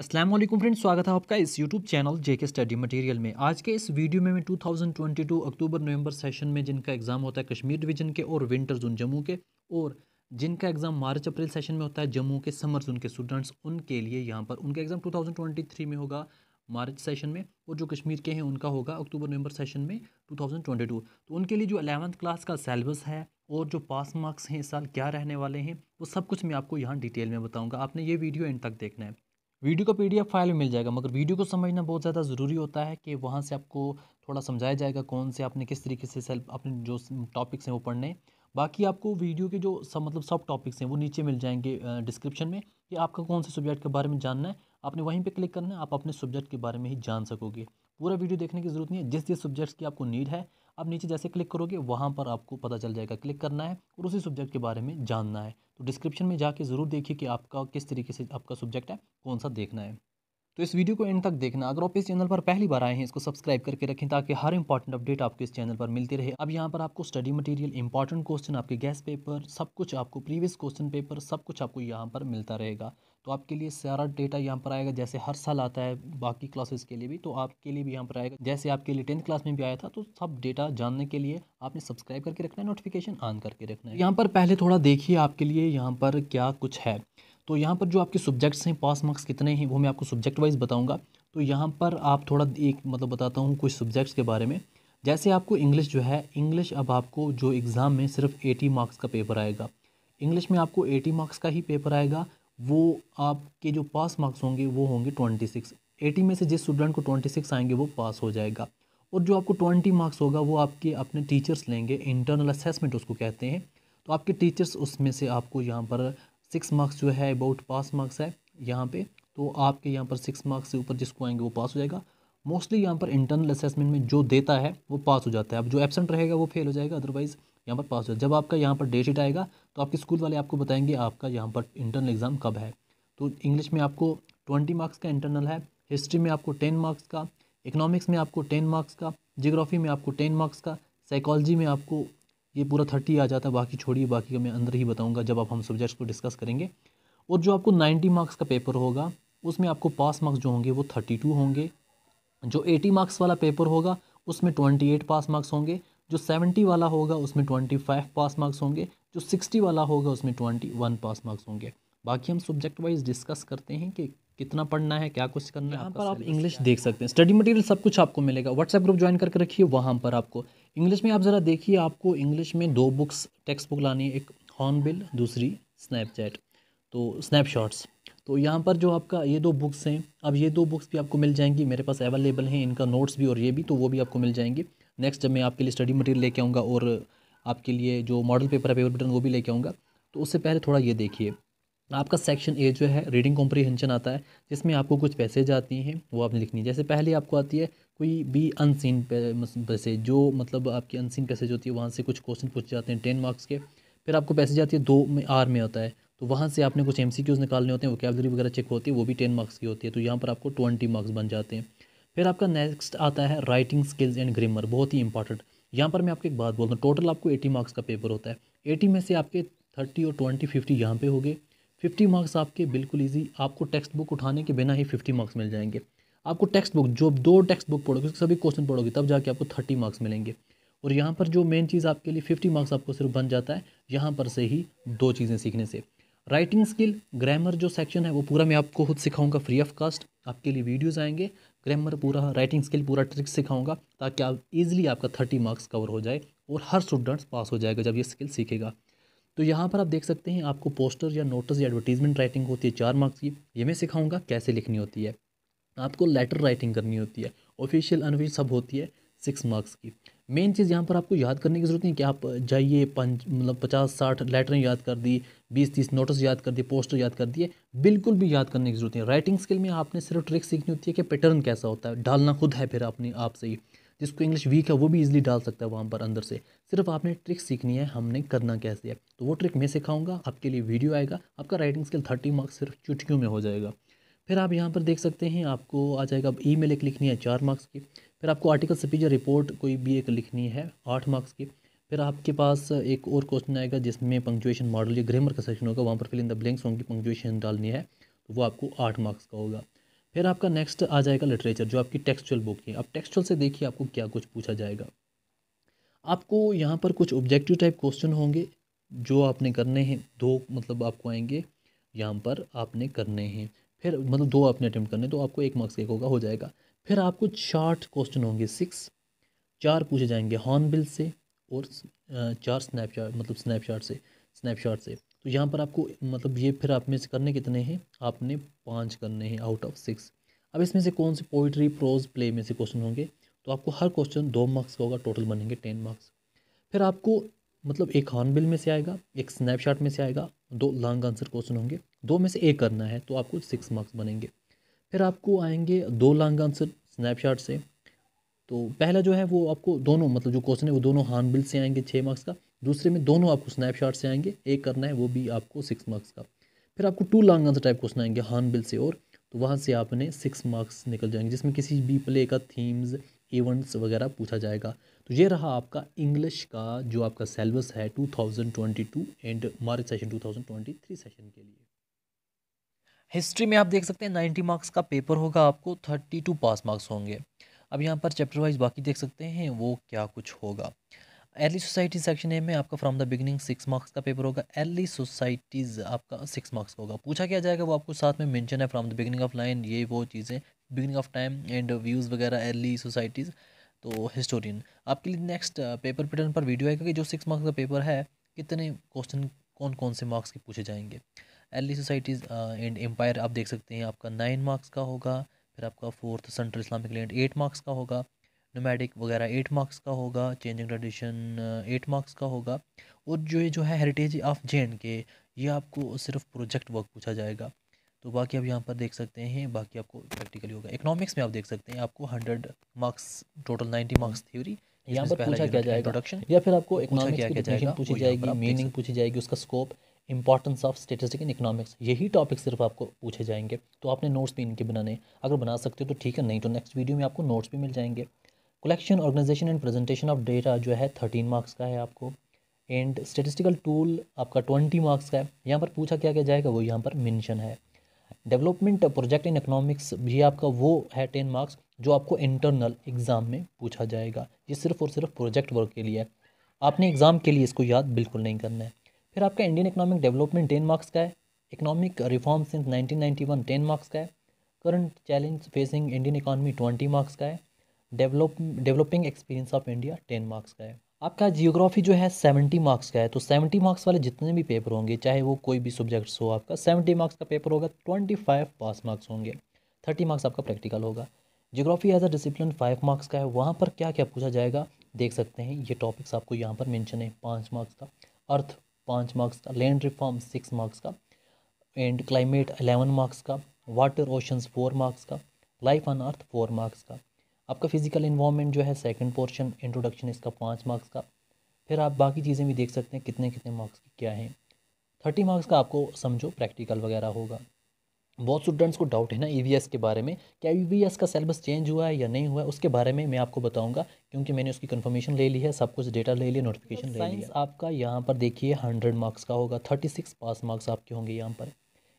Aslam friends स्वागत है आपका इस YouTube channel JK study material में आज के इस वीडियो में मैं 2022 अक्टूबर नवंबर सेशन में जिनका एग्ज़ाम होता है कश्मीर डिवीजन के और विंटर जोन जम्मू के और जिनका एग्ज़ाम मार्च अप्रैल सेशन में होता है जम्मू के समर जोन के स्टूडेंट्स उनके लिए यहाँ पर उनका एग्ज़ाम 2023 में होगा मार्च सेशन में और जो कश्मीर के हैं उनका होगा अक्टूबर नवंबर सेशन में 2022 तो उनके लिए जो अलेवंथ क्लास का सेलेबस है और जो पास मार्क्स हैं इस साल क्या रहने वाले हैं वो सब कुछ मैं आपको यहाँ डिटेल में बताऊँगा आपने ये वीडियो एंड तक देखना है वीडियो का पीडीएफ फाइल में मिल जाएगा मगर वीडियो को समझना बहुत ज़्यादा ज़रूरी होता है कि वहाँ से आपको थोड़ा समझाया जाएगा कौन से आपने किस तरीके से सेल्फ अपने जो टॉपिक्स हैं वो पढ़ने बाकी आपको वीडियो के जो सब मतलब सब टॉपिक्स हैं वो नीचे मिल जाएंगे डिस्क्रिप्शन में कि आपका कौन से सब्जेक्ट के बारे में जानना है आपने वहीं पर क्लिक करना है आप अपने सब्जेक्ट के बारे में ही जान सकोगे पूरा वीडियो देखने की ज़रूरत नहीं है जिस जिस सब्जेक्ट्स की आपको नीड है आप नीचे जैसे क्लिक करोगे वहाँ पर आपको पता चल जाएगा क्लिक करना है और उसी सब्जेक्ट के बारे में जानना है तो डिस्क्रिप्शन में जाके ज़रूर देखिए कि आपका किस तरीके से आपका सब्जेक्ट है कौन सा देखना है तो इस वीडियो को एंड तक देखना अगर आप इस चैनल पर पहली बार आए हैं इसको सब्सक्राइब करके रखें ताकि हर इंपॉर्टेंट अपडेट आपको इस चैनल पर मिलती रहे अब यहाँ पर आपको स्टडी मटेरियल इंपॉर्टेंट क्वेश्चन आपके गैस पेपर सब कुछ आपको प्रीवियस क्वेश्चन पेपर सब कुछ आपको यहाँ पर मिलता रहेगा तो आपके लिए सारा डेटा यहाँ पर आएगा जैसे हर साल आता है बाकी क्लासेस के लिए भी तो आपके लिए भी यहाँ पर आएगा जैसे आपके लिए टेंथ क्लास में भी आया था तो सब डेटा जानने के लिए आपने सब्सक्राइब करके रखना है नोटिफिकेशन ऑन करके रखना है यहाँ पर पहले थोड़ा देखिए आपके लिए यहाँ पर क्या कुछ है तो यहाँ पर जो आपके सब्जेक्ट्स हैं पास मार्क्स कितने हैं वो मैं आपको सब्जेक्ट वाइज बताऊँगा तो यहाँ पर आप थोड़ा एक मतलब बताता हूँ कुछ सब्जेक्ट्स के बारे में जैसे आपको इंग्लिश जो है इंग्लिश अब आपको जो एग्ज़ाम में सिर्फ एटी मार्क्स का पेपर आएगा इंग्लिश में आपको एटी मार्क्स का ही पेपर आएगा वो आपके जो पास मार्क्स होंगे वो होंगे ट्वेंटी सिक्स एटी में से जिस स्टूडेंट को ट्वेंटी सिक्स आएंगे वो पास हो जाएगा और जो आपको ट्वेंटी मार्क्स होगा वो आपके अपने टीचर्स लेंगे इंटरनल असेसमेंट उसको कहते हैं तो आपके टीचर्स उसमें से आपको यहाँ पर सिक्स मार्क्स जो है अबाउट पास मार्क्स है यहाँ पर तो आपके यहाँ पर सिक्स मार्क्स से ऊपर जिसको आएंगे वो पास हो जाएगा मोस्टली यहाँ पर इंटरनल असेसमेंट में जो देता है वो पास हो जाता है अब जो एबसेंट रहेगा वो फेल हो जाएगा अदरवाइज़ यहाँ पर पास हो जब आपका यहाँ पर डेट शीट आएगा तो आपके स्कूल वाले आपको बताएंगे आपका यहाँ पर इंटरनल एग्ज़ाम कब है तो इंग्लिश में आपको ट्वेंटी मार्क्स का इंटरनल है हिस्ट्री में आपको टेन मार्क्स का इकोनॉमिक्स में आपको टेन मार्क्स का जियोग्राफी में आपको टेन मार्क्स का साइकोलॉजी में आपको ये पूरा थर्टी आ जाता है बाकी छोड़िए बाकी का मैं अंदर ही बताऊंगा जब आप हम सब्जेक्ट्स को डिस्कस करेंगे और जो आपको नाइन्टी मार्क्स का पेपर होगा उसमें आपको पास मार्क्स जो होंगे वो थर्टी टू होंगे जो एटी मार्क्स वाला पेपर होगा उसमें ट्वेंटी एट पास मार्क्स होंगे जो 70 वाला होगा उसमें 25 पास मार्क्स होंगे जो 60 वाला होगा उसमें 21 पास मार्क्स होंगे बाकी हम सब्जेक्ट वाइज डिस्कस करते हैं कि कितना पढ़ना है क्या कुछ करना है पर आप इंग्लिश देख सकते हैं स्टडी मटेरियल सब कुछ आपको मिलेगा व्हाट्सएप ग्रुप ज्वाइन करके रखिए वहाँ पर आपको इंग्लिश में आप ज़रा देखिए आपको इंग्लिश में दो बुक्स टेक्स्ट बुक लानी है एक हॉर्नबिल दूसरी स्नैपचैट तो स्नैपशॉट्स तो यहाँ पर जो आपका ये दो बुक्स हैं अब ये दो बुक्स भी आपको मिल जाएंगी मेरे पास अवेलेबल हैं इनका नोट्स भी और ये भी तो वो भी आपको मिल जाएंगी नेक्स्ट जब मैं आपके लिए स्टडी मटेरियल लेके आऊँगा और आपके लिए जो मॉडल पेपर है पेपर बटन वो भी लेके आऊँगा तो उससे पहले थोड़ा ये देखिए आपका सेक्शन ए जो है रीडिंग कॉम्प्रीहेंशन आता है जिसमें आपको कुछ पैसेज आती हैं वो आपने लिखनी है जैसे पहले आपको आती है कोई भी अनसीन पैसेज जो मतलब आपकी अनसीन पैसेज होती है वहाँ से कुछ क्वेश्चन पूछे जाते हैं टेन मार्क्स के फिर आपको पैसेज आती है दो में आर में होता है तो वहाँ से आपने कुछ एम निकालने होते हैं वो वगैरह चेक होती है वो भी टेन मार्क्स की होती है तो यहाँ पर आपको ट्वेंटी मार्क्स बन जाते हैं फिर आपका नेक्स्ट आता है राइटिंग स्किल्स एंड ग्रामर बहुत ही इंपॉर्टेंट यहाँ पर मैं आपको एक बात बोलता हूँ टोटल आपको एटी मार्क्स का पेपर होता है एटी में से आपके थर्टी और ट्वेंटी फिफ्टी यहाँ पे हो गए फिफ्टी मार्क्स आपके बिल्कुल ईजी आपको टेक्स्ट बुक उठाने के बिना ही फिफ्टी मार्क्स मिल जाएंगे आपको टेक्स्ट बुक जो दो टेक्स्ट बुक पढ़ोगे सभी क्वेश्चन पढ़ोगे तब जाके आपको थर्टी मार्क्स मिलेंगे और यहाँ पर जो मेन चीज़ आपके लिए फिफ्टी मार्क्स आपको सिर्फ बन जाता है यहाँ पर से ही दो चीज़ें सीखने से राइटिंग स्किल ग्रामर जो सेक्शन है वो पूरा मैं आपको खुद सिखाऊंगा फ्री ऑफ कास्ट आपके लिए वीडियोस आएंगे ग्रामर पूरा राइटिंग स्किल पूरा ट्रिक सिखाऊंगा ताकि आप ईजिली आपका थर्टी मार्क्स कवर हो जाए और हर स्टूडेंट्स पास हो जाएगा जब ये स्किल सीखेगा तो यहाँ पर आप देख सकते हैं आपको पोस्टर या नोटिस या एडवर्टीजमेंट राइटिंग होती है चार मार्क्स की ये मैं सिखाऊंगा कैसे लिखनी होती है आपको लेटर राइटिंग करनी होती है ऑफिशियल अनऑफिशियल सब होती है सिक्स मार्क्स की मेन चीज़ यहाँ पर आपको याद करने की ज़रूरत नहीं कि आप जाइए पंच मतलब पचास साठ लेटरें याद कर दी बीस तीस नोटिस याद कर दिए पोस्टर याद कर दिए बिल्कुल भी याद करने की ज़रूरत नहीं राइटिंग स्किल में आपने सिर्फ ट्रिक सीखनी होती है कि पैटर्न कैसा होता है डालना खुद है फिर अपने आप से ही जिसको इंग्लिश वीक है वो भी इजीली डाल सकता है वहाँ पर अंदर से सिर्फ आपने ट्रिक सीखनी है हमने करना कैसे है तो वो ट्रिक मैं सिखाऊंगा आपके लिए वीडियो आएगा आपका राइटिंग स्किल थर्टी मार्क्स सिर्फ चुटकियों में हो जाएगा फिर आप यहाँ पर देख सकते हैं आपको आ जाएगा ई मेल एक लिखनी है चार मार्क्स की फिर आपको आर्टिकल पीछे रिपोर्ट कोई भी एक लिखनी है आठ मार्क्स की फिर आपके पास एक और क्वेश्चन आएगा जिसमें पंक्चुएशन मॉडल या ग्रामर का सेक्शन होगा वहाँ पर फिल इन द ब्लैंक्स होंगी पंक्चुएशन डालनी है तो वो आपको आठ मार्क्स का होगा फिर आपका नेक्स्ट आ जाएगा लिटरेचर जो आपकी टेक्सचुअल बुक है अब टेक्सचुअल से देखिए आपको क्या कुछ पूछा जाएगा आपको यहाँ पर कुछ ऑब्जेक्टिव टाइप क्वेश्चन होंगे जो आपने करने हैं दो मतलब आपको आएंगे यहाँ पर आपने करने हैं फिर मतलब दो आपने अटैम्प्ट करने तो आपको एक मार्क्स एक होगा हो जाएगा फिर आपको चार्ट क्वेश्चन होंगे सिक्स चार पूछे जाएंगे हॉर्नबिल से और चार स्नैपचार्ट मतलब स्नैपचार्ट से स्नैपशॉट से तो यहाँ पर आपको मतलब ये फिर आप में से करने कितने हैं आपने पाँच करने हैं आउट ऑफ सिक्स अब इसमें से कौन से पोइट्री प्रोज प्ले में से क्वेश्चन होंगे तो आपको हर क्वेश्चन दो मार्क्स का होगा टोटल बनेंगे टेन मार्क्स फिर आपको मतलब एक हॉर्नबिल में से आएगा एक स्नैपशॉट में से आएगा दो लॉन्ग आंसर क्वेश्चन होंगे दो में से एक करना है तो आपको सिक्स मार्क्स बनेंगे फिर आपको आएंगे दो लॉन्ग आंसर स्नैपशॉट से तो पहला जो है वो आपको दोनों मतलब जो क्वेश्चन है वो दोनों हार्नबिल से आएंगे छः मार्क्स का दूसरे में दोनों आपको स्नैपशॉट से आएंगे एक करना है वो भी आपको सिक्स मार्क्स का फिर आपको two long answer type question आएंगे हार्नबिल से और तो वहाँ से आपने सिक्स मार्क्स निकल जाएंगे जिसमें किसी भी प्ले का थीम्स इवेंट्स वगैरह पूछा जाएगा तो ये रहा आपका इंग्लिश का जो आपका सेलेबस है two and March session three session के लिए हिस्ट्री में आप देख सकते हैं नाइन्टी मार्क्स का पेपर होगा आपको थर्टी टू पास मार्क्स होंगे अब यहाँ पर चैप्टर वाइज बाकी देख सकते हैं वो क्या कुछ होगा अर्ली सोसाइटी सेक्शन ए में आपका from the beginning six marks का पेपर होगा अर्ली सोसाइटीज़ आपका सिक्स मार्क्स होगा पूछा क्या जाएगा वो आपको साथ में मेंशन है from the beginning of line ये वो चीज़ें beginning of time and views वगैरह अर्ली सोसाइटीज़ तो हिस्टोरियन आपके लिए नेक्स्ट पेपर पैटर्न पर वीडियो आएगा कि जो सिक्स मार्क्स का पेपर है कितने क्वेश्चन कौन कौन से मार्क्स के पूछे जाएंगे एली सोसाइटीज़ एंड एम्पायर आप देख सकते हैं आपका नाइन मार्क्स का होगा फिर आपका fourth central Islamic land eight marks का होगा नोमैडिक वगैरह एट मार्क्स का होगा चेंजिंग ट्रेडिशन एट मार्क्स का होगा और जो ये जो है हेरिटेज ऑफ जे एंड के ये आपको सिर्फ प्रोजेक्ट वर्क पूछा जाएगा तो बाकी आप यहाँ पर देख सकते हैं बाकी आपको प्रैक्टिकली होगा इकोनॉमिक्स में आप देख सकते हैं आपको hundred marks total ninety marks theory यहाँ पर पूछा क्या जाएगा प्रोडक्शन या फिर आपको इकोनॉमिक्स पूछी जाएगी मीनिंग पूछी जाएगी उसका scope importance of statistic in economics यही टॉपिक सिर्फ आपको पूछे जाएंगे तो आपने नोट्स भी इनके बनाने अगर बना सकते हो तो ठीक है नहीं तो नेक्स्ट वीडियो में आपको नोट्स भी मिल जाएंगे collection organization and presentation of data जो है थर्टीन मार्क्स का है आपको एंड स्टेटिस्टिकल टूल आपका ट्वेंटी मार्क्स का है यहाँ पर पूछा क्या क्या जाएगा वो यहाँ पर मैंशन है डेवलपमेंट प्रोजेक्ट इन इकोनॉमिक्स भी आपका वो है टेन मार्क्स जो आपको इंटरनल एग्ज़ाम में पूछा जाएगा ये सिर्फ और सिर्फ प्रोजेक्ट वर्क के लिए है आपने एग्ज़ाम के लिए इसको याद बिल्कुल नहीं करना है फिर आपका Indian economic development ten marks का है economic reform since 1991 ten marks का है current challenge facing Indian economy twenty marks का है develop developing experience of India ten marks का है आपका जियोग्राफी जो है सेवेंटी मार्क्स का है तो सेवेंटी मार्क्स वाले जितने भी पेपर होंगे चाहे वो कोई भी सब्जेक्ट्स हो आपका सेवेंटी मार्क्स का पेपर होगा ट्वेंटी फाइव पास मार्क्स होंगे थर्टी मार्क्स आपका प्रैक्टिकल होगा geography as a discipline five marks का है वहाँ पर क्या क्या पूछा जाएगा देख सकते हैं ये टॉपिक्स आपको यहाँ पर मैंशन है पाँच मार्क्स का अर्थ पाँच मार्क्स का लैंड रिफॉर्म सिक्स मार्क्स का एंड क्लाइमेट अलेवन मार्क्स का वाटर ओशंस फोर मार्क्स का life on earth four marks का आपका फिजिकल इन्वामेंट जो है सेकंड पोर्शन इंट्रोडक्शन इसका पाँच मार्क्स का फिर आप बाकी चीज़ें भी देख सकते हैं कितने कितने मार्क्स की क्या हैं थर्टी मार्क्स का आपको समझो प्रैक्टिकल वगैरह होगा बहुत स्टूडेंट्स को डाउट है ना ई e के बारे में क्या ई e का सिलेबस चेंज हुआ है या नहीं हुआ है उसके बारे में मैं आपको बताऊंगा क्योंकि मैंने उसकी कंफर्मेशन ले ली है सब कुछ डेटा ले लिया नोटिफिकेशन मतलब ले लिया आपका यहाँ पर देखिए हंड्रेड मार्क्स का होगा थर्टी सिक्स पास मार्क्स आपके होंगे यहाँ पर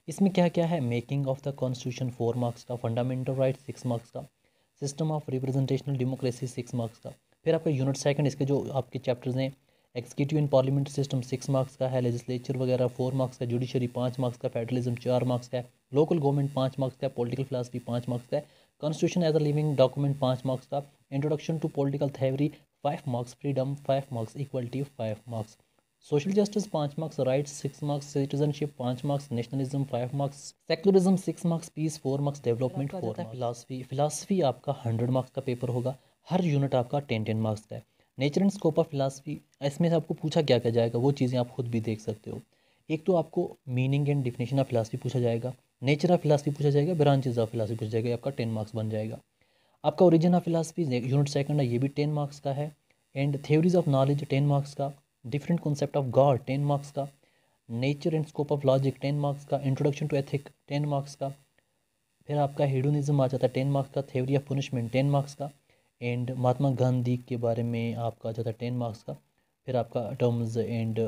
इसमें क्या क्या है making of the constitution four marks का फंडामेंटल राइट सिक्स मार्क्स का system of representational democracy six marks का फिर आपका यूनिट सेकंड इसके जो आपके चैप्टर्स हैं executive in parliamentary system six marks का है लेजिस्लेचर वगैरह फोर मार्क्स का जुडिशरी पाँच मार्क्स का फेडरलिज्म चार मार्क्स का है लोकल गवर्नमेंट पाँच मार्क्स का पॉलिटिकल फिलासफी पाँच मार्क्स का constitution as a living document पाँच मार्क्स का introduction to political theory five marks freedom five marks equality five marks social justice पाँच marks rights six marks citizenship पाँच marks nationalism five marks secularism six marks peace four marks development four philosophy philosophy आपका hundred marks का paper होगा हर unit आपका ten ten marks का है nature and scope of philosophy इसमें से आपको पूछा क्या क्या जाएगा वो चीज़ें आप खुद भी देख सकते हो एक तो आपको meaning and definition of philosophy पूछा जाएगा नेचर ऑफ फिलासफी पूछा जाएगा ब्रांचेज ऑफ फिलासफी पूछा जाएगा आपका टेन मार्क्स बन जाएगा आपका origin of philosophy unit second है ये भी टेन मार्क्स का है and theories of knowledge ten marks का different concept of god ten marks का nature and scope of logic ten marks का introduction to ethic ten marks का फिर आपका हेडोनिज्म आ जाता है टेन मार्क्स का theory of punishment ten marks का एंड महात्मा गांधी के बारे में आपका आ जाता है टेन मार्क्स का फिर आपका टर्म्स एंड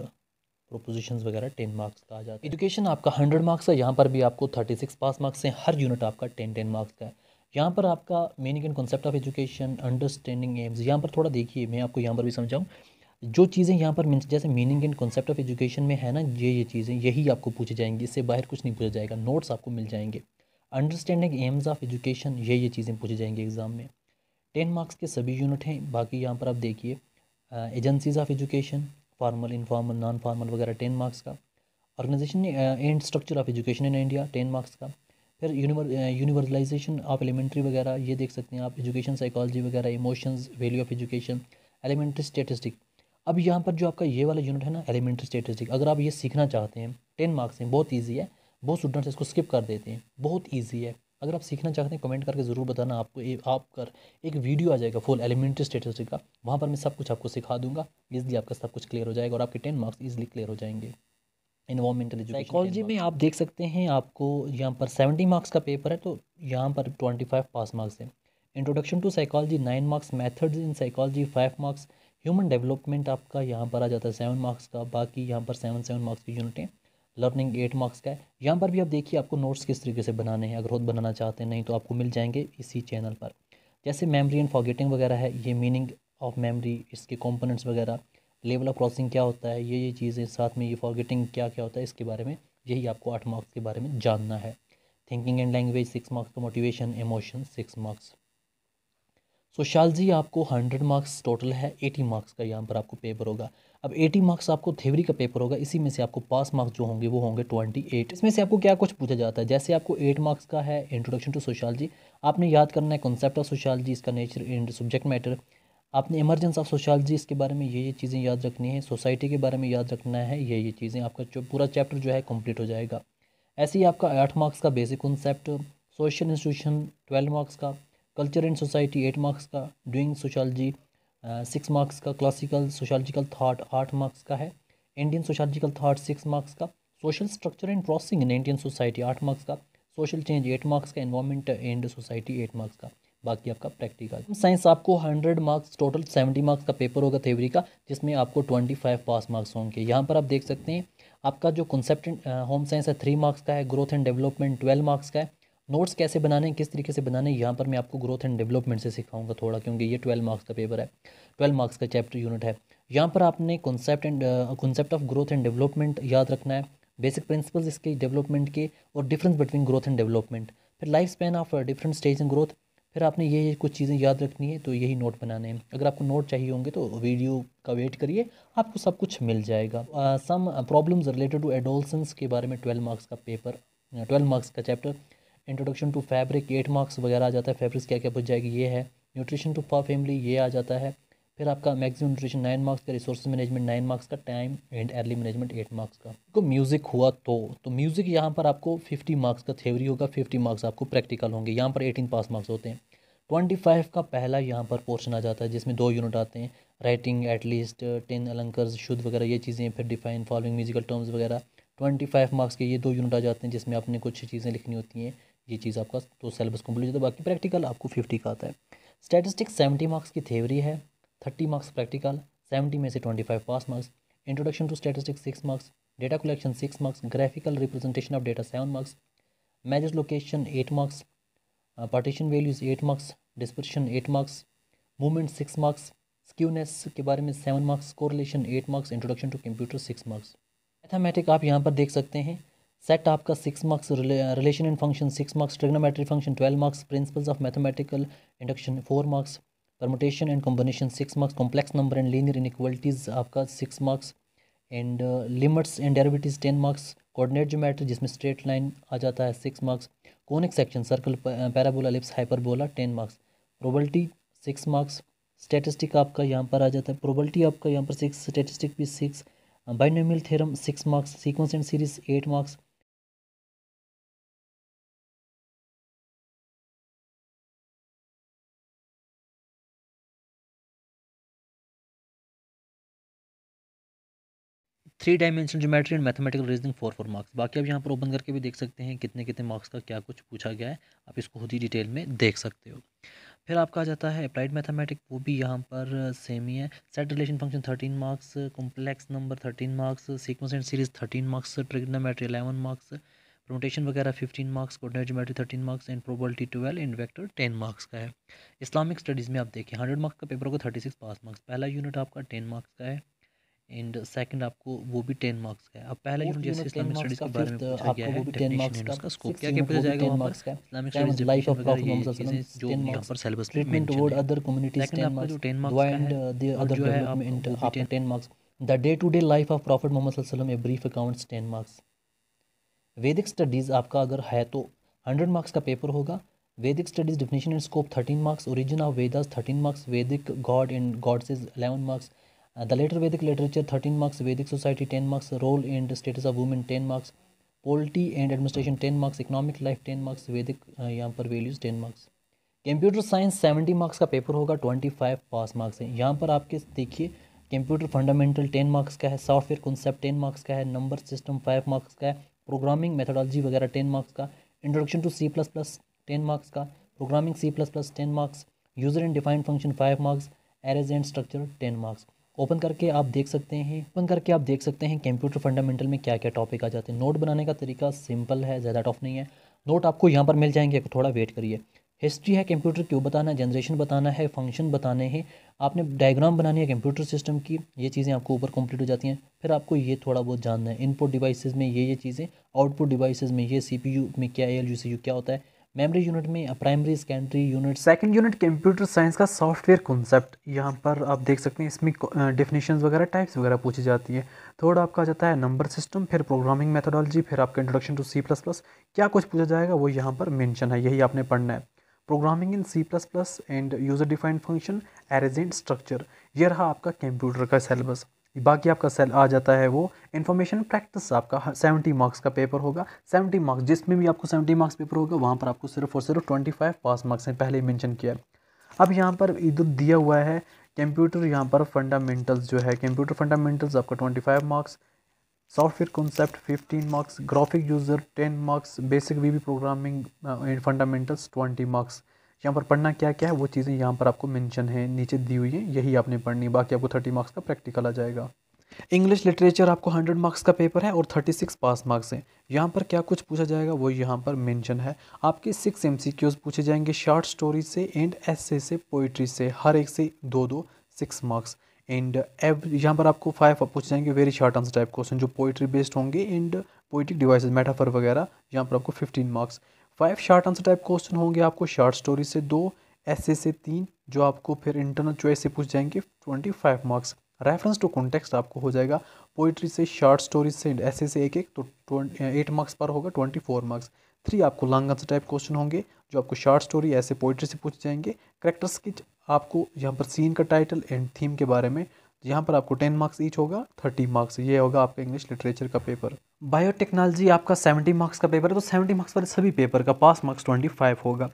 प्रोपोजिशन वगैरह टेन मार्क्स का आ जाता है एजुकेशन आपका हंड्रेड मार्क्स है यहाँ पर भी आपको थर्टी सिक्स पास मार्क्स हैं हर यूनिट आपका टेन टेन मार्क्स का है यहाँ पर आपका meaning and concept of education understanding aims यहाँ पर थोड़ा देखिए मैं आपको यहाँ पर भी समझाऊँ जो चीज़ें यहाँ पर जैसे meaning and concept of education में है ना ये ये चीज़ें यही आपको पूछी जाएंगी इससे बाहर कुछ नहीं पूछा जाएगा नोट्स आपको मिल जाएंगे अंडरस्टैंडिंग एम्स ऑफ एजुकेशन ये ये चीज़ें पूछी जाएंगी एग्ज़ाम में टेन मार्क्स के सभी यूनिट हैं बाकी यहाँ पर आप देखिए agencies of education formal informal non formal वगैरह टेन मार्क्स का organization and structure of education in India ten marks का फिर यूनिवर्सलाइजेशन ऑफ एलिमेंट्री वगैरह ये देख सकते हैं आप एजुकेशन साइकोलॉजी वगैरह emotions value of education elementary statistic अब यहाँ पर जो आपका ये वाला यूनिट है ना एलिमेंट्री स्टेटिस्टिक अगर आप ये सीखना चाहते हैं टेन मार्क्स हैं बहुत ईजी है बहुत स्टूडेंट्स इसको स्किप कर देते हैं बहुत ईजी है अगर आप सीखना चाहते हैं कमेंट करके ज़रूर बताना आपको ए, आप कर एक वीडियो आ जाएगा फुल एलिमेंट्री स्टेटिस्टिक का वहाँ पर मैं सब कुछ आपको सिखा दूंगा ईजिली आपका सब कुछ क्लियर हो जाएगा और आपके टेन मार्क्स ईजिली क्लियर हो जाएंगे इन्वॉर्मेंटल एजुकेशन साइकोलॉजी में आप देख सकते हैं आपको यहाँ पर सेवेंटी मार्क्स का पेपर है तो यहाँ पर ट्वेंटी फाइव पास मार्क्स है introduction to psychology nine marks methods in psychology five marks human development आपका यहाँ पर आ जाता है सेवन मार्क्स का बाकी यहाँ पर सेवन सेवन मार्क्स की यूनिट है लर्निंग एट मार्क्स का है यहाँ पर भी आप देखिए आपको नोट्स किस तरीके से बनाने हैं अगर खुद बनाना चाहते हैं नहीं तो आपको मिल जाएंगे इसी चैनल पर जैसे मेमोरी एंड फॉरगेटिंग वगैरह है ये मीनिंग ऑफ मेमोरी इसके कंपोनेंट्स वगैरह लेवल ऑफ क्रॉसिंग क्या होता है ये ये चीज़ें साथ में ये फॉरगेटिंग क्या क्या होता है इसके बारे में यही आपको आठ मार्क्स के बारे में जानना है thinking and language six marks का मोटिवेशन इमोशन सिक्स मार्क्स जी आपको हंड्रेड मार्क्स टोटल है एटी मार्क्स का यहाँ पर आपको पेपर होगा अब 80 मार्क्स आपको थ्योरी का पेपर होगा इसी में से आपको पास मार्क्स जो होंगे वो होंगे 28 इसमें से आपको क्या कुछ पूछा जाता है जैसे आपको 8 मार्क्स का है इंट्रोडक्शन टू सोशालजी आपने याद करना है कॉन्सेप्ट ऑफ सोशालजी इसका नेचर एंड सब्जेक्ट मैटर आपने इमरजेंस ऑफ सोशालजी इसके बारे में ये ये चीज़ें याद रखनी है सोसाइटी के बारे में याद रखना है ये ये चीज़ें आपका पूरा चैप्टर जो है कम्प्लीट हो जाएगा ऐसे ही आपका आठ मार्क्स का basic concept social institution twelve marks का culture and society eight marks का doing sociology six uh, marks का क्लासिकल सोशोलॉजिकल थाट आठ मार्क्स का है Indian sociological thought six marks का social structure and processing in Indian society आठ marks का social change eight marks का environment and society eight marks का बाकी आपका प्रैक्टिकल साइंस आपको hundred marks total seventy marks का पेपर होगा थेवरी का जिसमें आपको ट्वेंटी फाइव पास मार्क्स होंगे यहाँ पर आप देख सकते हैं आपका जो कंसेप्ट होम साइंस है थ्री मार्क्स का है growth and development twelve marks का है नोट्स कैसे बनाने किस तरीके से बनाने यहाँ पर मैं आपको ग्रोथ एंड डेवलपमेंट से सिखाऊंगा थोड़ा क्योंकि ये ट्वेल्व मार्क्स का पेपर है ट्वेल्व मार्क्स का चैप्टर यूनिट है यहाँ पर आपने concept and concept of growth and development याद रखना है बेसिक प्रिंसिपल्स इसके डेवलपमेंट के और difference between growth and development फिर life span of different stage in growth फिर आपने ये कुछ चीज़ें याद रखनी है तो यही नोट बनाने हैं अगर आपको नोट चाहिए होंगे तो वीडियो का वेट करिए आपको सब कुछ मिल जाएगा some problems related to adolescence के बारे में ट्वेल्व मार्क्स का पेपर ट्वेल्व मार्क्स का chapter introduction to fabric eight marks वगैरह आ जाता है फैब्रिक्स क्या क्या पूछ जाएगी ये है न्यूट्रिशन टू फॉर फैमिली ये आ जाता है फिर आपका मैक्सिमम न्यूट्रिशन नाइन मार्क्स का रिसोर्स मैनेजमेंट नाइन मार्क्स का time and early management eight marks का तो म्यूज़िक हुआ तो तो म्यूज़िक यहाँ पर आपको फिफ्टी मार्क्स का थ्योरी होगा फिफ्टी मार्क्स आपको प्रैक्टिकल होंगे यहाँ पर एटीन पास मार्क्स होते हैं ट्वेंटी फाइव का पहला यहाँ पर पोर्शन आ जाता है जिसमें दो यूनिट आते हैं राइटिंग एटलीस्ट टेन अलंकर्स शुद्ध वगैरह ये चीज़ें फिर डिफाइन फॉलोइंग म्यूजिकल टर्म्स वगैरह ट्वेंटी फाइव मार्क्स के ये दो यूनिट आ जाते हैं जिसमें आपने कुछ चीज़ें लिखनी होती हैं ये चीज़ आपका तो सिलेबस कम्प्लीट होता है बाकी प्रैक्टिकल आपको फिफ्टी का आता है स्टैटिस्टिक्स सेवेंटी मार्क्स की थ्योरी है थर्टी मार्क्स प्रैक्टिकल सेवेंटी में से twenty five pass marks introduction to statistics six marks data collection six marks graphical representation of data seven marks measures location eight marks partition values eight marks dispersion eight marks movement six marks skewness के बारे में seven marks correlation eight marks introduction to computer six marks mathematic आप यहाँ पर देख सकते हैं set आपका six marks relation in function six marks trigonometry function twelve marks principles of mathematical induction four marks permutation and combination six marks complex number and linear inequalities आपका six marks and limits and derivatives ten marks coordinate geometry जिसमें straight line आ जाता है six marks conic section circle parabola ellipse hyperbola ten marks probability six marks statistic आपका यहाँ पर आ जाता है प्रोबल्टी आपका यहाँ पर सिक्स स्टेटिस्टिक भी six binomial theorem six marks sequence and series eight marks three dimension geometry and mathematical reasoning four four marks बाकी आप यहाँ पर ओपन करके भी देख सकते हैं कितने कितने मार्क्स का क्या कुछ पूछा गया है आप इसको खुद ही डिटेल में देख सकते हो फिर आपका आ जाता है अप्लाइड मैथमेटिक वो भी यहाँ पर सेम ही है set relation function thirteen marks complex number thirteen marks sequence and series thirteen marks trigonometry eleven marks permutation वगैरह fifteen marks coordinate geometry thirteen marks and probability twelve and vector ten marks का है Islamic studies में आप देखिए hundred marks का paper होगा thirty six pass marks पहला unit आपका टेन मार्क्स का है एंड सेकंड आपको वो भी टेन मार्क्स का है अब पहला यूनिट जैसे इस्लामिक मतलब स्टडीज के बारे में पूछा गया है टेन डेफिनेशन उसका स्कोप क्या क्या पूछा जाएगा मार्क्स का Islamic studies life of prophet Mohammad सल्लल्लाहु अलैहि वसल्लम जो यहां पर सिलेबस में mention toward other communities 10 marks जो टेन मार्क्स का है एंड द अदर डेवलपमेंट आप ten marks the day to day life of prophet Mohammad सल्लल्लाहु अलैहि वसल्लम a brief accounts ten marks Vedic studies आपका अगर है तो हंड्रेड मार्क्स का पेपर होगा Vedic studies definition and scope thirteen marks origin of Vedas thirteen marks Vedic god and gods is 11 marks the later Vedic literature thirteen marks Vedic society ten marks role and status of women ten marks polity and administration ten marks economic life ten marks Vedic यहाँ पर values ten marks computer science seventy marks का paper होगा twenty five pass marks है यहाँ पर आपके देखिए computer fundamental ten marks का है सॉफ्टवेयर कॉन्सेप्ट टेन मार्क्स का है नंबर सिस्टम फाइव मार्क्स का है प्रोग्रामिंग मेथोडोलॉजी वगैरह टेन मार्क्स का introduction to C plus plus ten marks का programming C plus plus ten marks user and defined function five marks arrays and structure ten marks open करके आप देख सकते हैं ओपन करके आप देख सकते हैं कंप्यूटर फंडामेंटल में क्या क्या टॉपिक आ जाते हैं नोट बनाने का तरीका सिंपल है ज़्यादा टफ नहीं है नोट आपको यहाँ पर मिल जाएंगे थोड़ा वेट करिए हिस्ट्री है कंप्यूटर क्यों बताना है जनरेशन बताना है फंक्शन बताने हैं आपने डायग्राम बनानी है कंप्यूटर सिस्टम की ये चीज़ें आपको ऊपर कंप्लीट हो जाती हैं फिर आपको ये थोड़ा बहुत जानना है इनपुट डिवाइसेस में ये ये चीज़ें आउटपुट डिवाइसेस में ये सीपीयू में क्या एल क्या होता है मेमोरी यूनिट में primary secondary unit second unit computer science का सॉफ्टवेयर कॉन्सेप्ट यहाँ पर आप देख सकते हैं इसमें डिफिनीशन वगैरह टाइप्स वगैरह पूछी जाती है थर्ड आपका आ जाता है नंबर सिस्टम फिर प्रोग्रामिंग मेथोडोलॉजी फिर आपका introduction to C plus plus क्या कुछ पूछा जाएगा वो यहाँ पर मैंशन है यही आपने पढ़ना है programming in C plus plus and user defined function arrays and structure यह रहा आपका कंप्यूटर का सिलेबस बाकी आपका सेल आ जाता है वो इन्फॉर्मेशन प्रैक्टिस आपका सेवेंटी मार्क्स का पेपर होगा सेवेंटी मार्क्स जिसमें भी आपको सेवेंटी मार्क्स पेपर होगा वहाँ पर आपको सिर्फ और सिर्फ ट्वेंटी फाइव पास मार्क्स ने पहले ही मैंशन किया अब यहाँ पर इधर दिया हुआ है कंप्यूटर यहाँ पर फंडामेंटल्स जो है कंप्यूटर फंडामेंटल्स आपका twenty five marks software concept fifteen marks graphic user ten marks basic V programming and fundamentals twenty marks यहाँ पर पढ़ना क्या क्या है वो चीज़ें यहाँ पर आपको मेंशन है नीचे दी हुई है यही आपने पढ़नी बाकी आपको थर्टी मार्क्स का प्रैक्टिकल आ जाएगा इंग्लिश लिटरेचर आपको हंड्रेड मार्क्स का पेपर है और थर्टी सिक्स पास मार्क्स हैं यहाँ पर क्या कुछ पूछा जाएगा वो यहाँ पर मेंशन है आपके सिक्स एम पूछे जाएंगे शॉर्ट स्टोरी से एंड एसे से पोइट्री से हर एक से दो दो सिक्स मार्क्स एंड एव यहाँ पर आपको फाइव पूछे जाएंगे very short answer type question जो पोइट्री बेस्ड होंगे एंड पोइट्रिक डिवाइस मेटाफर वगैरह यहाँ पर आपको fifteen marks five short answer type question होंगे आपको शार्ट स्टोरी से दो ऐसे से तीन जो आपको फिर इंटरनल चॉइस से पूछ जाएंगे twenty five marks reference to context आपको हो जाएगा पोइट्री से शॉर्ट स्टोरी से ऐसे से एक एक तो एट मार्क्स पर होगा ट्वेंटी फोर मार्क्स थ्री आपको लॉन्ग आंसर टाइप क्वेश्चन होंगे जो आपको शॉर्ट स्टोरी ऐसे पोइट्री से पूछ जाएंगे करेक्टर स्किच आपको यहाँ पर सीन का टाइटल एंड थीम के बारे में यहाँ पर आपको टेन मार्क्स ईच होगा थर्टी मार्क्स ये होगा आपका इंग्लिश लिटरेचर का पेपर बायोटेक्नोलॉजी आपका सेवेंटी मार्क्स का पेपर है तो सेवेंटी मार्क्स वाले सभी पेपर का पास मार्क्स ट्वेंटी फाइव होगा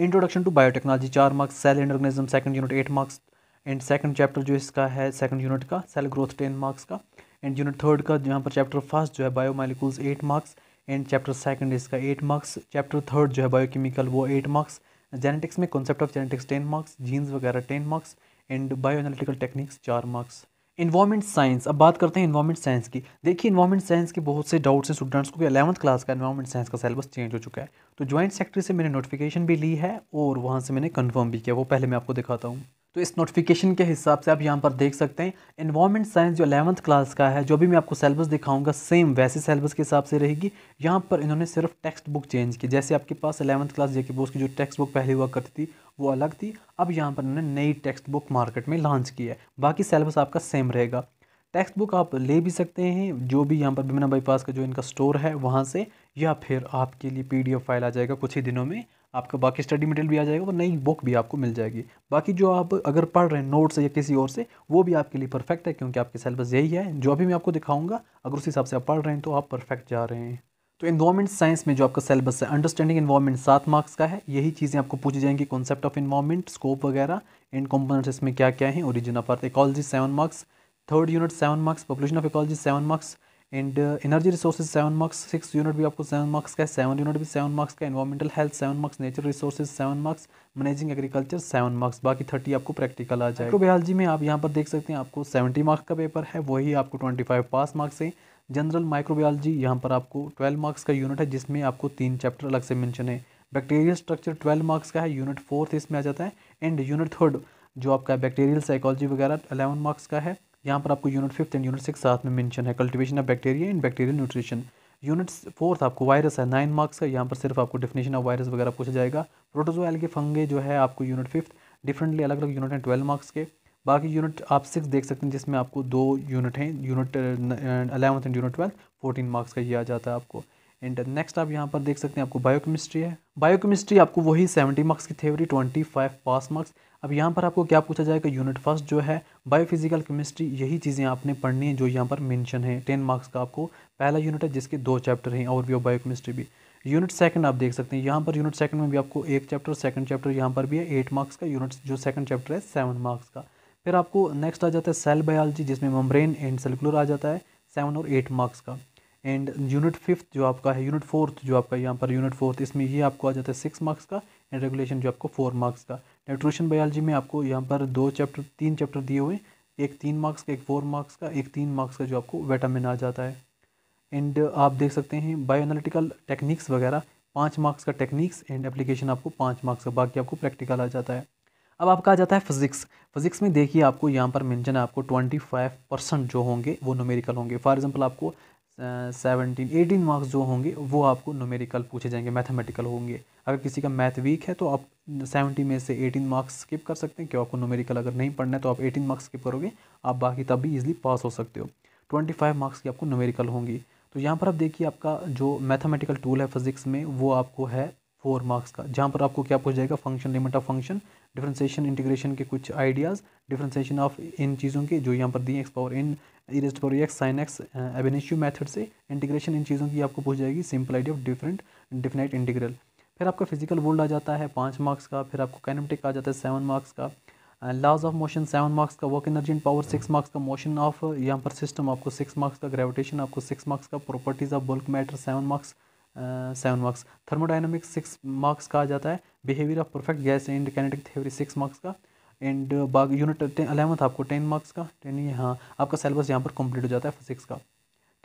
इंट्रोडक्शन टू बायोटेक्नोलॉजी चार marks cell and organism second unit eight marks and second chapter जो इसका है सेकंड यूनिट का सेल ग्रोथ टेन मार्क्स का एंड यूनिट थर्ड का यहाँ पर चैप्टर फर्स्ट जो है bio molecules eight marks and chapter second इसका एट मार्क्स चैप्टर थर्ड जो है बायोकेमिकल वो एट मार्क्स जेनेटिक्स में concept of genetics ten marks genes वगैरह ten marks and bio analytical techniques चार मार्क्स इन्वायरमेंट साइंस अब बात करते हैं इन्वायरमेंट साइंस की देखिए इन्वायरमेंट साइंस के बहुत से डाउट्स हैं स्टूडेंट्स को कि अलेवंथ क्लास का इन्वायरमेंट साइंस का सिलेबस चेंज हो चुका है तो ज्वाइंट सेक्रेटरी से मैंने नोटिफिकेशन भी ली है और वहाँ से मैंने कन्फर्म भी किया वो पहले मैं आपको दिखाता हूँ तो इस नोटिफिकेशन के हिसाब से आप यहाँ पर देख सकते हैं इन्वायरमेंट साइंस जो अलेवंथ क्लास का है जो भी मैं आपको सेलेबस दिखाऊंगा सेम वैसे सेलेबस के हिसाब से रहेगी यहाँ पर इन्होंने सिर्फ टेक्स्ट बुक चेंज की जैसे आपके पास अलेवंथ क्लास जेके बोस की जो टेक्स्ट बुक पहले हुआ करती थी वो अलग थी अब यहाँ पर इन्होंने नई टेक्स्ट बुक मार्केट में लॉन्च की है बाकी सेलेबस आपका सेम रहेगा टेक्स्ट बुक आप ले भी सकते हैं जो भी यहाँ पर बिमिना बाईपास का जो इनका स्टोर है वहाँ से या फिर आपके लिए पीडीएफ फाइल आ जाएगा कुछ ही दिनों में आपका बाकी स्टडी मटेरियल भी आ जाएगा और नई बुक भी आपको मिल जाएगी बाकी जो आप अगर पढ़ रहे हैं नोट्स या किसी और से वो भी आपके लिए परफेक्ट है क्योंकि आपके सिलेबस यही है जो अभी मैं आपको दिखाऊंगा अगर उस हिसाब से आप पढ़ रहे हैं तो आप परफेक्ट जा रहे हैं तो इन्वायरमेंट साइंस में जो आपका सिलेबस है अंडरस्टैंडिंग इन्वायरमेंट सात मार्क्स का है यही चीज़ें आपको पूछी जाएंगी कॉन्सेप्ट ऑफ इन्वायरमेंट स्कोप वगैरह एंड कॉम्पोनेट्स इसमें क्या क्या है origin of earth ecology seven marks third unit seven marks population of ecology seven marks and energy resources seven marks six unit भी आपको सेवन मार्क्स का है सेवन यूनिट भी सेवन मार्क्स का environmental health seven marks nature resources seven marks managing agriculture seven marks बाकी thirty आपको practical आ जाएगा माइक्रोबायोलॉजी तो में आप यहाँ पर देख सकते हैं आपको सेवेंटी मार्क्स का पेपर है वही आपको ट्वेंटी फाइव पास मार्क्स है जनरल माइक्रोबायोलॉजी यहाँ पर आपको ट्वेल्व मार्क्स का यूनिट है जिसमें आपको तीन चैप्टर अलग से मैंशन है बैक्टीरियल स्ट्रक्चर ट्वेल्व मार्क्स का है यूनिट फोर्थ इसमें आ जाता है एंड यूनिट थर्ड जो आपका बैक्टीरियल साइकोलॉजी वगैरह अलेवन मार्क्स का है यहाँ पर आपको unit fifth and unit six साथ में मेंशन है cultivation of bacteria in bacterial nutrition unit fourth आपको वायरस है नाइन मार्क्स का यहाँ पर सिर्फ आपको डिफिनेशन ऑफ वायरस वगैरह पूछा जाएगा प्रोटोजोएल के फंगे जो है आपको यूनिट फिफ्थ डिफरेंटली अलग अलग यूनिट हैं ट्वेल्व मार्क्स के बाकी यूनिट आप सिक्स देख सकते हैं जिसमें आपको दो यूनिट हैं unit eleventh and unit twelfth fourteen marks का ये आ जाता है आपको एंड नेक्स्ट आप यहाँ पर देख सकते हैं आपको बायोकेमिस्ट्री है बायोकेमिस्ट्री आपको वही सेवेंटी मार्क्स की theory twenty five pass marks अब यहाँ पर आपको क्या पूछा जाएगा यूनिट फर्स्ट जो है बायोफिजिकल केमिस्ट्री यही चीज़ें आपने पढ़नी है जो यहाँ पर मेंशन है टेन मार्क्स का आपको पहला यूनिट है जिसके दो चैप्टर हैं और भी बायो केमिस्ट्री भी यूनिट सेकंड आप देख सकते हैं यहाँ पर यूनिट सेकंड में भी आपको एक चैप्टर सेकंड चैप्टर यहाँ पर भी है एट मार्क्स का यूनिट जो सेकंड चैप्टर है सेवन मार्क्स का फिर आपको नेक्स्ट आ जाता है सेल बायोलॉजी जिसमें मम्ब्रेन एंड सेलकुलर आ जाता है सेवन और एट मार्क्स का एंड यूनिट फिफ्थ जो आपका है यूनिट फोर्थ जो आपका यहाँ पर यूनिट फोर्थ इसमें ये आपको आ जाता है सिक्स मार्क्स का एंड रेगुलेशन जो आपको फोर मार्क्स का न्यूट्रिशन बायोलॉजी में आपको यहाँ पर दो चैप्टर तीन चैप्टर दिए हुए एक तीन मार्क्स का एक फोर मार्क्स का एक तीन मार्क्स का जो आपको वेटामिन आ जाता है एंड आप देख सकते हैं बायोनालिटिकल टेक्निक्स वगैरह पाँच मार्क्स का टेक्निक्स एंड एप्लीकेशन आपको पाँच मार्क्स का बाकी आपको प्रैक्टिकल आ जाता है अब आपका आ जाता है फिजिक्स फिजिक्स में देखिए आपको यहाँ पर मेंशन है आपको ट्वेंटी फाइव परसेंट जो होंगे वो नोमेरिकल होंगे फॉर एग्जांपल आपको सेवनटीन एटीन मार्क्स जो होंगे वो आपको नोमेरिकल पूछे जाएंगे मैथमेटिकल होंगे अगर किसी का मैथ वीक है तो आप सेवेंटी में से एटीन मार्क्स स्किप कर सकते हैं क्यों आपको नोमेरिकल अगर नहीं पढ़ना है तो आप एटीन मार्क्स स्किप करोगे आप बाकी तब भी ईजिली पास हो सकते हो ट्वेंटी फाइव मार्क्स की आपको नोमेरिकल होंगी तो यहाँ पर आप देखिए आपका जो मैथमेटिकल टूल है फिजिक्स में वो आपको है फोर मार्क्स का जहाँ पर आपको क्या पूछ जाएगा function limit of function differentiation integration के कुछ आइडियाज़ डिफ्रेंसीशन ऑफ इन चीज़ों के जो यहाँ पर दिए x e power inverse power x sine x एबेनिश्यू मैथड से इंटीग्रेशन इन चीज़ों की आपको पूछ जाएगी simple idea of different definite integral फिर आपका फिजिकल वर्ल्ड आ जाता है पाँच मार्क्स का फिर आपको कैनमटिक आ जाता है सेवन मार्क्स का laws of motion seven marks का work energy and power six marks का मोशन ऑफ यहाँ पर सिस्टम आपको सिक्स मार्क्स का ग्रेविटेशन आपको सिक्स मार्क्स का properties of bulk matter seven marks seven marks thermodynamics six marks का आ जाता है behaviour of perfect gas and kinetic theory six marks का एंड यूनिट अलेवंथ आपको टेन मार्क्स का टेन हाँ आपका सिलेबस यहाँ पर कंप्लीट हो जाता है फिजिक्स का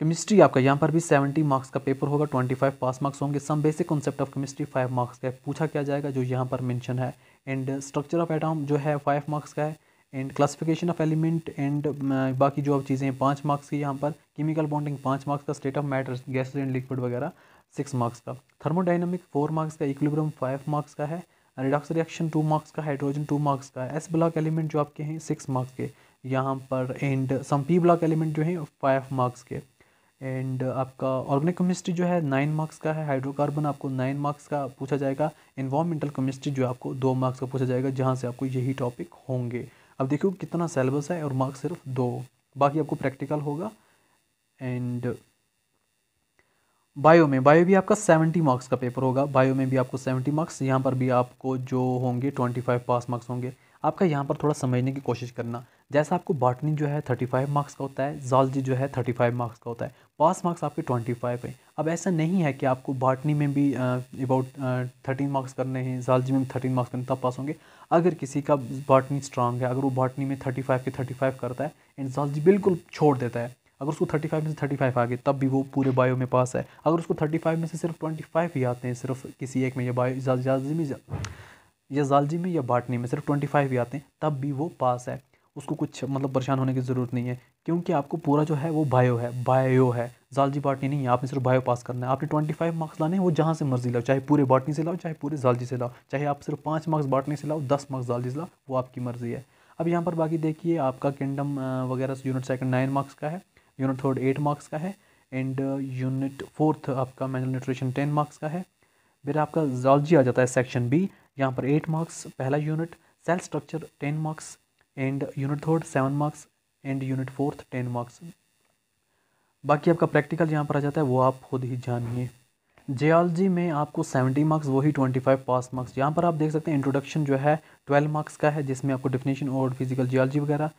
केमिस्ट्री आपका यहाँ पर भी सेवेंटी मार्क्स का पेपर होगा ट्वेंटी फाइव पास मार्क्स होंगे some basic concept of chemistry five marks का पूछा क्या जाएगा जो यहाँ पर मेंशन है एंड स्ट्रक्चर ऑफ एटम जो है फाइव मार्क्स का है and classification of element and बाकी जो अब चीज़ें पाँच मार्क्स की यहाँ पर केमिकल बॉन्डिंग पाँच मार्क्स का state of matter gas and liquid वगैरह सिक्स मार्क्स का थर्मोडाइनमिक फोर मार्क्स का इक्विलिब्रियम फाइव मार्क्स का है रिडॉक्स रिएक्शन टू मार्क्स का हाइड्रोजन टू मार्क्स का एस ब्लॉक एलिमेंट जो आपके हैं सिक्स मार्क्स के यहाँ पर and some P block element जो हैं फाइव मार्क्स के एंड uh, आपका ऑर्गेनिक केमिस्ट्री जो है नाइन मार्क्स का है हाइड्रोकार्बन आपको नाइन मार्क्स का पूछा जाएगा इन्वायरमेंटल केमिस्ट्री जो आपको दो मार्क्स का पूछा जाएगा जहाँ से आपको यही टॉपिक होंगे अब देखो कितना सेलेबस है और मार्क्स सिर्फ दो बाकी आपको प्रैक्टिकल होगा एंड बायो में बायो भी आपका सेवेंटी मार्क्स का पेपर होगा बायो में भी आपको सेवेंटी मार्क्स यहाँ पर भी आपको जो होंगे ट्वेंटी फाइव पास मार्क्स होंगे आपका यहाँ पर थोड़ा समझने की कोशिश करना जैसा आपको बॉटनी जो है थर्टी फाइव मार्क्स का होता है जॉलजी जो है थर्टी फाइव मार्क्स का होता है पास मार्क्स आपके ट्वेंटी फाइव हैं अब ऐसा नहीं है कि आपको बॉटनी में भी अबाउट थर्टीन मार्क्स करने हैं जॉलजी में भी थर्टीन मार्क्स करने तब पास होंगे अगर किसी का बॉटनी स्ट्रांग है अगर वो बॉटनी में थर्टी फाइव के थर्टी फाइव करता है एंड जॉलजी बिल्कुल छोड़ देता है अगर उसको फाइव में से फाइव आ गए तब भी वो पूरे बायो में पास है अगर उसको फाइव में से सिर्फ फाइव ही आते हैं सिर्फ किसी एक में या बायो जॉलजी में या जालजी में या बाटनी में सिर्फ फाइव ही आते हैं तब भी वो पास है उसको कुछ मतलब परेशान होने की ज़रूरत नहीं है क्योंकि आपको पूरा जो है वो बायो है बायो है जालजी बाटनी नहीं है आपने सिर्फ बायो पास करना है आपने ट्वेंटी फाइव मार्क्स लाने हैं वो जहाँ से मर्जी लाओ चाहे पूरे बाटनी से लाओ चाहे पूरे जालजी से लाओ चाहे आप सिर्फ पाँच मार्क्स बाटनी से लाओ दस मार्क्स जालजी से लाओ वो आपकी मर्ज़ी है अब यहाँ पर बाकी देखिए आपका किंगडम वगैरह यूनिट सेकंड नाइन मार्क्स का है यूनिट थर्ड एट मार्क्स का है एंड यूनिट फोर्थ आपका मैनल न्यूट्रिशन टेन मार्क्स का है फिर आपका जॉलजी आ जाता है सेक्शन बी यहाँ पर एट मार्क्स पहला unit cell structure ten marks and unit third seven marks and unit fourth ten marks बाकी आपका प्रैक्टिकल यहाँ पर आ जाता है वो आप खुद ही जानिए जियोलॉजी में आपको सेवेंटी मार्क्स वही ट्वेंटी फाइव पास मार्क्स यहाँ पर आप देख सकते हैं इंट्रोडक्शन जो है ट्वेल्व मार्क्स का है जिसमें आपको डिफिनेशन और फिजिकल जियालजी वगैरह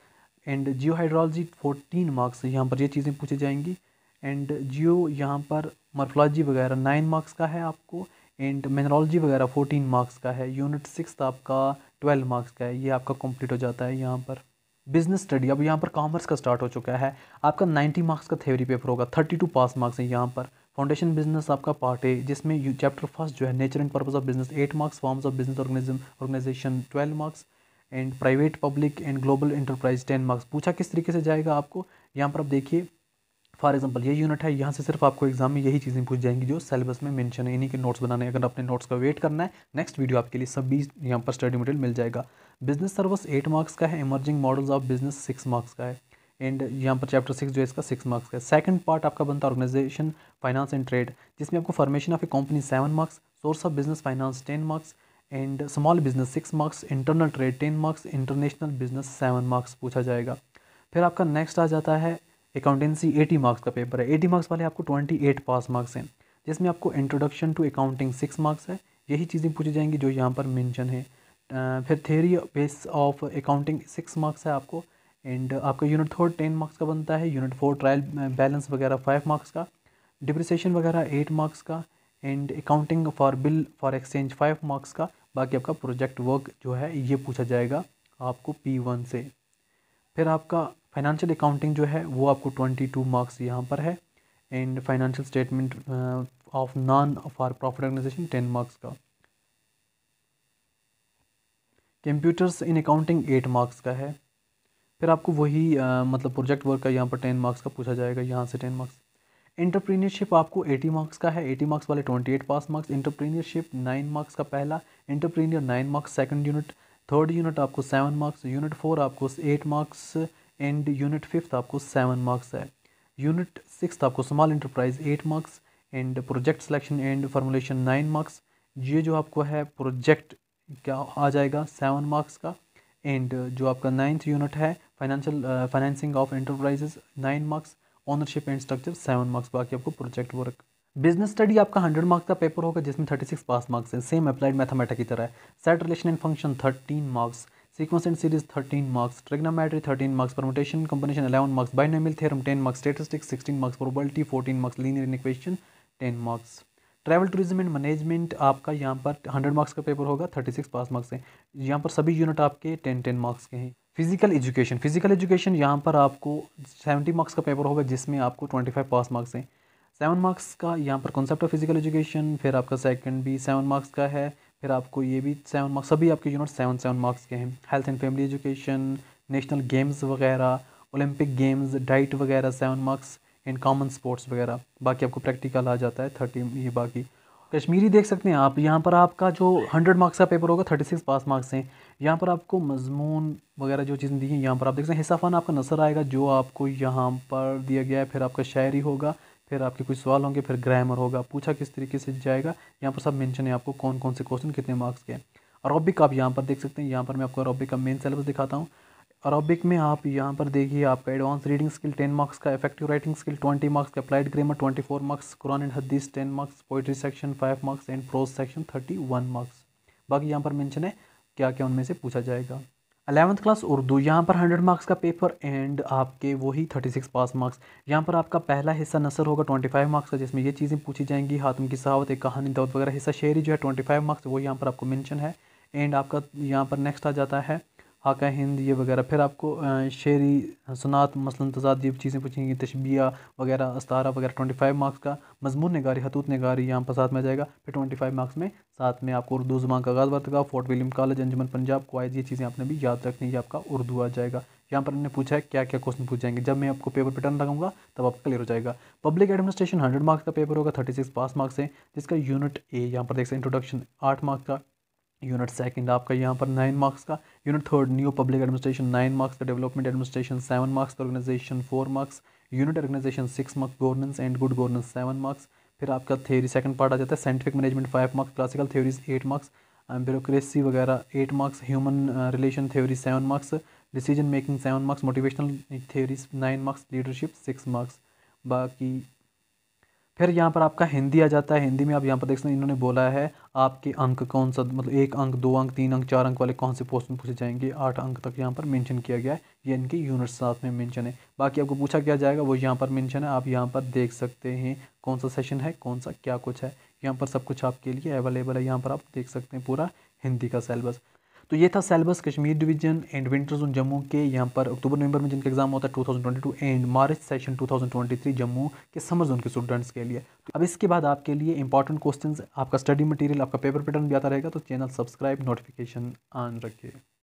and geohydrology fourteen marks यहाँ पर ये चीज़ें पूछी जाएंगी एंड जियो यहाँ पर मर्फोलॉजी वगैरह नाइन मार्क्स का है आपको एंड मिनरोलॉजी वगैरह फोर्टीन मार्क्स का है यूनिट सिक्स आपका ट्वेल्व मार्क्स का है ये आपका कंप्लीट हो जाता है यहाँ पर बिजनेस स्टडी अब यहाँ पर कॉमर्स का स्टार्ट हो चुका है आपका नाइन्टी मार्क्स का थ्योरी पेपर होगा थर्टी टू पास मार्क्स है यहाँ पर फाउंडेशन बिजनेस आपका पार्ट है जिसमें चैप्टर फर्स्ट जो है nature and purpose of business eight marks forms of business organism organisation twelve marks and private public and global enterprise ten marks पूछा किस तरीके से जाएगा आपको यहाँ पर आप देखिए फॉर एग्जांपल ये यूनिट है यहाँ से सिर्फ आपको एग्जाम में यही चीज़ें पूछ जाएंगी जो सिलेबस में मेंशन है इन्हीं के नोट्स बनाने अगर अपने नोट्स का वेट करना है नेक्स्ट वीडियो आपके लिए सब बीस यहाँ पर स्टडी मटेरियल मिल जाएगा बिजनेस सर्विस एट मार्क्स का है emerging models of business six marks का है एंड यहाँ पर चैप्टर सिक्स जो है इसका सिक्स मार्क्स का है सेकंड पार्ट आपका बनता है ऑर्गेनाइजेशन फाइनेंस एंड ट्रेड जिसमें आपको formation of a company seven marks source of business finance ten marks and small business six marks internal trade ten marks international business seven marks पूछा जाएगा फिर आपका next आ जाता है अकाउंटेंसी 80 मार्क्स का पेपर है 80 मार्क्स वाले आपको 28 पास मार्क्स हैं जिसमें आपको introduction to accounting six marks है यही चीज़ें पूछी जाएंगी जो यहाँ पर मेंशन है फिर theory base of accounting six marks है आपको एंड आपका यूनिट फोर टेन मार्क्स का बनता है यूनिट फोर ट्रायल बैलेंस वगैरह फाइव मार्क्स का डिप्रिसिएशन वगैरह एट मार्क्स का and accounting for bill for exchange five marks का बाकी आपका प्रोजेक्ट वर्क जो है ये पूछा जाएगा आपको पी वन से फिर आपका फाइनेंशियल अकाउंटिंग जो है वो आपको ट्वेंटी टू मार्क्स यहाँ पर है and financial statement of non for profit organisation ten marks का computers in accounting eight marks का है फिर आपको वही uh, मतलब प्रोजेक्ट वर्क का यहाँ पर टेन मार्क्स का पूछा जाएगा यहाँ से टेन मार्क्स इंटरप्रीनियरशिप आपको एटी मार्क्स का है एटी मार्क्स वाले twenty eight pass marks entrepreneurship nine marks का पहला entrepreneur nine marks second unit third unit आपको सेवन मार्क्स यूनिट फोर आपको eight marks and unit fifth आपको सेवन मार्क्स है यूनिट सिक्स आपको small enterprise eight marks and project selection and formulation nine marks ये जो आपको है project क्या आ जाएगा सेवन मार्क्स का एंड जो आपका नाइन्थ यूनिट है financial financing of enterprises nine marks ownership and structure seven marks बाकी आपको प्रोजेक्ट वर्क बिजनेस स्टडी आपका हंड्रेड मार्क्स का पेपर होगा जिसमें थर्टी सिक्स पास मार्क्स है सेम अप्लाइड मैथमेटिक की तरह set relation and function thirteen marks sequence and series 13 marks trigonometry 13 marks permutation combination 11 marks binomial theorem 10 marks statistics 16 marks probability 14 marks linear equation 10 marks travel tourism and management आपका यहाँ पर hundred marks का paper होगा thirty six pass marks है यहाँ पर सभी unit आपके टेन टेन मार्क्स के हैं फिजिकल एजुकेशन फिजिकल एजुकेशन यहाँ पर आपको सेवेंटी मार्क्स का पेपर होगा जिसमें आपको ट्वेंटी फाइव पास मार्क्स हैं सेवन मार्क्स का यहाँ पर कॉन्सेप्ट ऑफ फिजिकल एजुकेशन फिर आपका सेकंड भी सेवन मार्क्स का है फिर आपको ये भी सेवन मार्क्स सभी आपके यूनिट सेवन सेवन मार्क्स के हैं health and family education national games वगैरह ओलंपिक गेम्स डाइट वगैरह seven marks in common sports वगैरह बाकी आपको प्रैक्टिकल आ जाता है थर्टी ये बाकी कश्मीरी देख सकते हैं आप यहाँ पर आपका जो हंड्रेड मार्क्स का पेपर होगा थर्टी सिक्स पास मार्क्स हैं यहाँ पर आपको मजमून वगैरह जो चीज़ें दी हैं यहाँ पर आप देख सकते हैं हिस्सा फ़न आपका नसर आएगा जो आपको यहाँ पर दिया गया है फिर आपका शायरी होगा फिर आपके कुछ सवाल होंगे फिर ग्रामर होगा पूछा किस तरीके से जाएगा यहाँ पर सब मेंशन है आपको कौन कौन से क्वेश्चन कितने मार्क्स के हैं अरबिक आप यहाँ पर देख सकते हैं यहाँ पर मैं आपको अरबिक का मेन सिलेबस दिखाता हूँ अरबिक में आप यहाँ पर देखिए आपका advance reading skill ten marks का effective writing skill twenty marks का applied grammar twenty four marks कुरान एंड हदीस ten marks poetry section five marks and prose section thirty one marks बाकी यहाँ पर मेंशन है क्या क्या उनमें से पूछा जाएगा अलेवंथ क्लास उर्दू यहाँ पर हंड्रेड मार्क्स का पेपर एंड आपके वही थर्टी सिक्स पास मार्क्स यहाँ पर आपका पहला हिस्सा नसर होगा ट्वेंटी फाइव मार्क्स का जिसमें ये चीज़ें पूछी जाएंगी हाथम की सावत एक कहानी दावत वगैरह हिस्सा शेरी जो है ट्वेंटी फाइव मार्क्स वो यहाँ पर आपको मेंशन है एंड आपका यहाँ पर नेक्स्ट आ जाता है हाका हिंद ये वगैरह फिर आपको शेरी सनात मसल तजाद ये चीज़ें पूछेंगी तशबिया वगैरह अस्तारा वगैरह ट्वेंटी फाइव मार्क्स का मजमून नगारी हतूत नगारी यहाँ पर साथ में जाएगा फिर ट्वेंटी फाइव मार्क्स में साथ में आपको उर्दू जुबान का आगाज़ वर्तगा Fort William College Anjuman Punjab आज ये चीज़ें आपने भी याद रखनी है आपका उर्दू आ जाएगा यहाँ पर इन्होंने पूछा है क्या क्या क्वेश्चन पूछ जाएंगे जब मैं आपको पेपर पैटर्न लगाऊंगा तब आपका क्लियर हो जाएगा पब्लिक एडमिनिस्ट्रेशन हंड्रेड मार्क्स का पेपर होगा थर्टी सिक्स पास मार्क्स है जिसका यूनिट ए यहाँ पर देख सकते इंट्रोडक्शन आठ मार्क्स का यूनिट सेकंड आपका यहाँ पर नाइन मार्क्स का unit third new public administration nine marks का डेवलपमेंट एडमिनिस्ट्रेशन सेवन मार्क्स का organisation four marks unit organisation six marks governance and good governance seven marks फिर आपका थेरी सेकंड पार्ट आ जाता है scientific management five marks classical theories eight marks bureaucracy वगैरह eight marks human relation theory seven marks decision making seven marks motivational theories nine marks leadership six marks बाकी फिर यहाँ पर आपका हिंदी आ जाता है हिंदी में आप यहाँ पर देख सकते हैं इन्होंने बोला है आपके अंक कौन सा मतलब एक अंक दो अंक तीन अंक चार अंक वाले कौन से पोस्ट में पूछे जाएंगे आठ अंक तक यहाँ पर मेंशन किया गया है ये इनके यूनिट साथ में मेंशन है बाकी आपको पूछा क्या जाएगा वो यहाँ पर मेंशन है आप यहाँ पर देख सकते हैं कौन सा सेशन है कौन सा क्या कुछ है यहाँ पर सब कुछ आपके लिए अवेलेबल है यहाँ पर आप देख सकते हैं पूरा हिंदी का सेलेबस तो ये था syllabus Kashmir division and winter zone Jammu के यहाँ पर अक्टूबर नवंबर में जिनका एग्जाम होता है 2022 एंड मार्च सेशन 2023 जम्मू के समर जोन के स्टूडेंट्स के लिए तो अब इसके बाद आपके लिए इंपॉर्टेंट क्वेश्चंस आपका स्टडी मटेरियल आपका पेपर पैटर्न भी आता रहेगा तो चैनल सब्सक्राइब नोटिफिकेशन ऑन रखिए